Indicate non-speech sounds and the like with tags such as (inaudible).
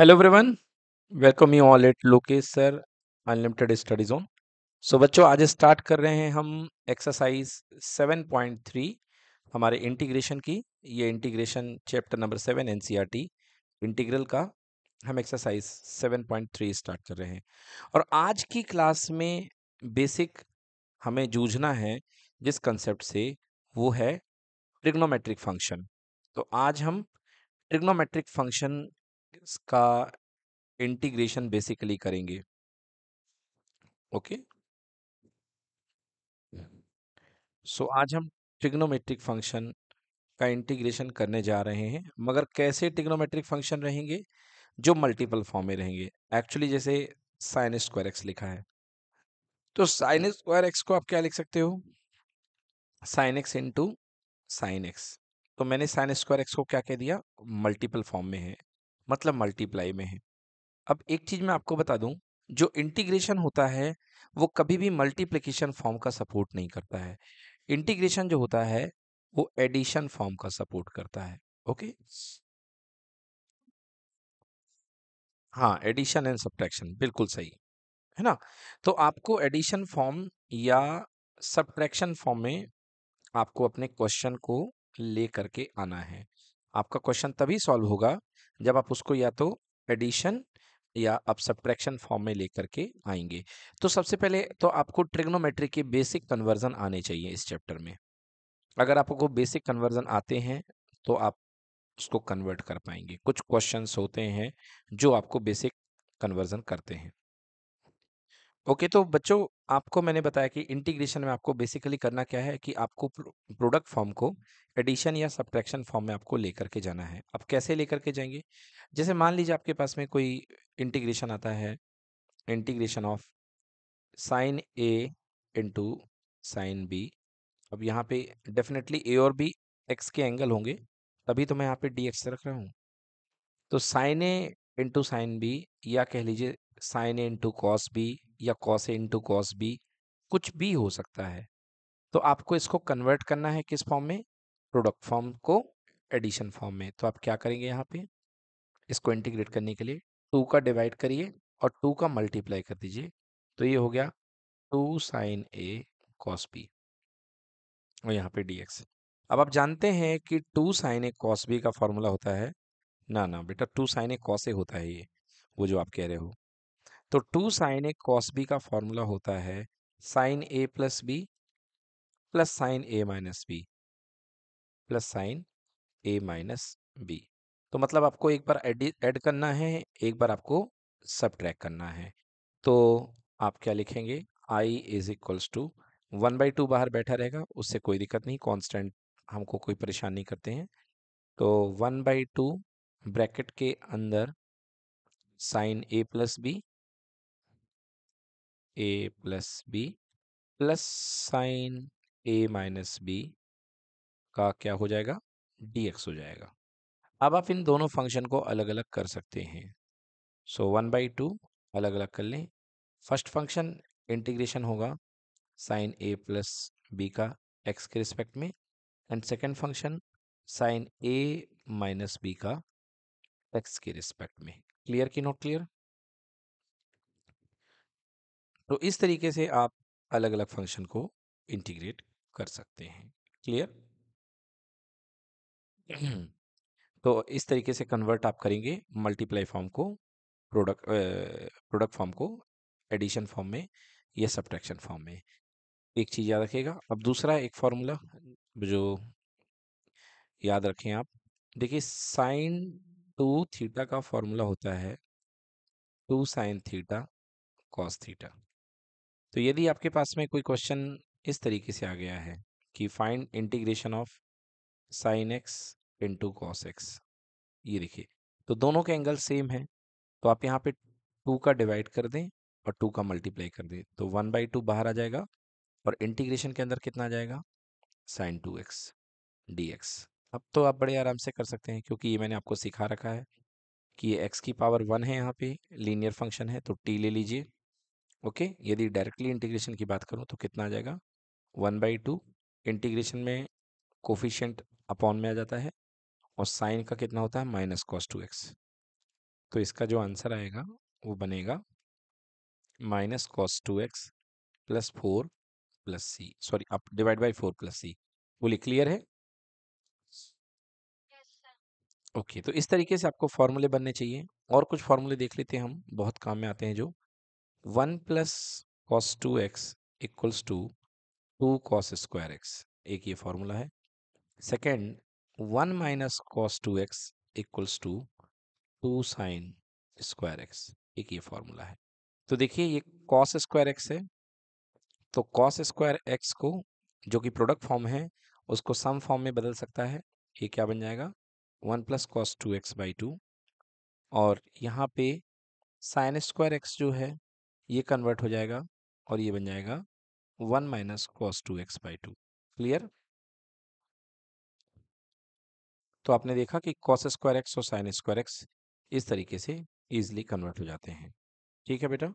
hello everyone welcome you all at Lokesh sir unlimited study zone so बच्चों आज start कर रहे हैं हम एक्सरसाइज 7.3 हमारे इंटीग्रेशन की ये integration chapter number seven NCERT integral का हम एक्सरसाइज 7.3 स्टार्ट कर रहे हैं और आज की क्लास में बेसिक हमें जूझना है जिस कंसेप्ट से वो है ट्रिग्नोमेट्रिक फंक्शन तो आज हम ट्रिग्नोमेट्रिक फंक्शन इसका इंटीग्रेशन बेसिकली करेंगे ओके सो आज हम ट्रिग्नोमेट्रिक फंक्शन का इंटीग्रेशन करने जा रहे हैं मगर कैसे ट्रिग्नोमेट्रिक फंक्शन रहेंगे जो मल्टीपल फॉर्म में रहेंगे एक्चुअली जैसे साइन स्क्वायर एक्स लिखा है तो साइन स्क्वायर एक्स को आप क्या लिख सकते हो sine x into sine x तो मैंने साइन स्क्वायर एक्स को क्या कह दिया मल्टीपल फॉर्म में है मतलब मल्टीप्लाई में है अब एक चीज़ मैं आपको बता दूं जो इंटीग्रेशन होता है वो कभी भी मल्टीप्लिकेशन फॉर्म का सपोर्ट नहीं करता है इंटीग्रेशन जो होता है वो एडिशन फॉर्म का सपोर्ट करता है ओके हाँ एडिशन एंड सब्ट्रैक्शन बिल्कुल सही है ना तो आपको एडिशन फॉर्म या सब्ट्रैक्शन फॉर्म में आपको अपने क्वेश्चन को ले करके आना है आपका क्वेश्चन तभी सॉल्व होगा जब आप उसको या तो एडिशन या आप सब्ट्रैक्शन फॉर्म में लेकर के आएंगे तो सबसे पहले तो आपको ट्रिग्नोमेट्री के बेसिक कन्वर्जन आने चाहिए इस चैप्टर में अगर आपको बेसिक कन्वर्जन आते हैं तो आप उसको कन्वर्ट कर पाएंगे कुछ क्वेश्चंस होते हैं जो आपको बेसिक कन्वर्जन करते हैं ओके तो बच्चों आपको मैंने बताया कि इंटीग्रेशन में आपको बेसिकली करना क्या है कि आपको प्रोडक्ट फॉर्म को एडिशन या सब्ट्रैक्शन फॉर्म में आपको लेकर के जाना है अब कैसे लेकर के जाएंगे जैसे मान लीजिए आपके पास में कोई इंटीग्रेशन आता है integration of sine A into sine B अब यहाँ पे डेफिनेटली ए और बी एक्स के एंगल होंगे तभी तो मैं यहाँ पे डी एक्स रख रहा हूँ तो sine A into sine B या कह लीजिए sine A into cos B या cos A into cos B कुछ भी हो सकता है तो आपको इसको कन्वर्ट करना है किस फॉर्म में प्रोडक्ट फॉर्म को एडिशन फॉर्म में तो आप क्या करेंगे यहाँ पे इसको इंटीग्रेट करने के लिए टू का डिवाइड करिए और टू का मल्टीप्लाई कर दीजिए तो ये हो गया two sine A cos B और यहाँ पे डी एक्स अब आप जानते हैं कि two sine A cos B का फॉर्मूला होता है ना ना बेटा two sine A cos A होता है ये वो जो आप कह रहे हो तो two sine A cos B का फॉर्मूला होता है sine A plus B plus sine A minus B plus sine A minus B तो मतलब आपको एक बार ऐड करना है एक बार आपको सब करना है तो आप क्या लिखेंगे I is equals to one by two बाहर बैठा रहेगा उससे कोई दिक्कत नहीं कांस्टेंट हमको कोई परेशान नहीं करते हैं तो वन बाई टू ब्रैकेट के अंदर sine A plus B A plus B plus sine A minus B का क्या हो जाएगा डी एक्स हो जाएगा अब आप इन दोनों फंक्शन को अलग अलग कर सकते हैं सो वन बाई टू अलग अलग कर लें फर्स्ट फंक्शन इंटीग्रेशन होगा साइन ए प्लस बी का एक्स के रिस्पेक्ट में and second function sine A minus B का एक्स के रिस्पेक्ट में क्लियर की नॉट क्लियर तो इस तरीके से आप अलग अलग फंक्शन को इंटीग्रेट कर सकते हैं क्लियर (clears throat) तो इस तरीके से कन्वर्ट आप करेंगे मल्टीप्लाई फॉर्म को प्रोडक्ट प्रोडक्ट फॉर्म को एडिशन फॉर्म में या सब्ट्रैक्शन फॉर्म में एक चीज़ याद रखिएगा अब दूसरा एक फार्मूला जो याद रखें आप देखिए साइन टू थीटा का फॉर्मूला होता है two sine theta cos theta तो यदि आपके पास में कोई क्वेश्चन इस तरीके से आ गया है कि find integration of sine x into cos x ये देखिए तो दोनों के एंगल सेम है तो आप यहाँ पे टू का डिवाइड कर दें और टू का मल्टीप्लाई कर दें तो वन बाई टू बाहर आ जाएगा और इंटीग्रेशन के अंदर कितना आ जाएगा sine two x d x अब तो आप बड़े आराम से कर सकते हैं क्योंकि ये मैंने आपको सिखा रखा है कि ये एक्स की पावर वन है यहाँ पे लीनियर फंक्शन है तो टी ले लीजिए ओके यदि डायरेक्टली इंटीग्रेशन की बात करूँ तो कितना आ जाएगा वन बाई टू इंटीग्रेशन में कोफिशेंट अपॉन में आ जाता है और साइन का कितना होता है माइनस कॉस टू एक्स तो इसका जो आंसर आएगा वो बनेगा minus cos two x plus four plus c sorry up divide by four plus c बोली क्लियर है ओके yes, okay, तो इस तरीके से आपको फॉर्मूले बनने चाहिए और कुछ फॉर्मूले देख लेते हैं हम बहुत काम में आते हैं जो one plus cos two x equals to two cos square x एक ये फॉर्मूला है second one minus cos two x equals to two sine square x एक ये फॉर्मूला है तो देखिए ये कॉस स्क्वायर एक्स है तो कॉस स्क्वायर एक्स को जो कि प्रोडक्ट फॉर्म है उसको सम फॉर्म में बदल सकता है ये क्या बन जाएगा one plus cos two x by two और यहाँ पे साइन स्क्वायर एक्स जो है ये कन्वर्ट हो जाएगा और ये बन जाएगा one minus cos two x by two clear तो आपने देखा कि कॉस स्क्वायर एक्स और साइन स्क्वायर एक्स इस तरीके से ईजिली कन्वर्ट हो जाते हैं ठीक है बेटा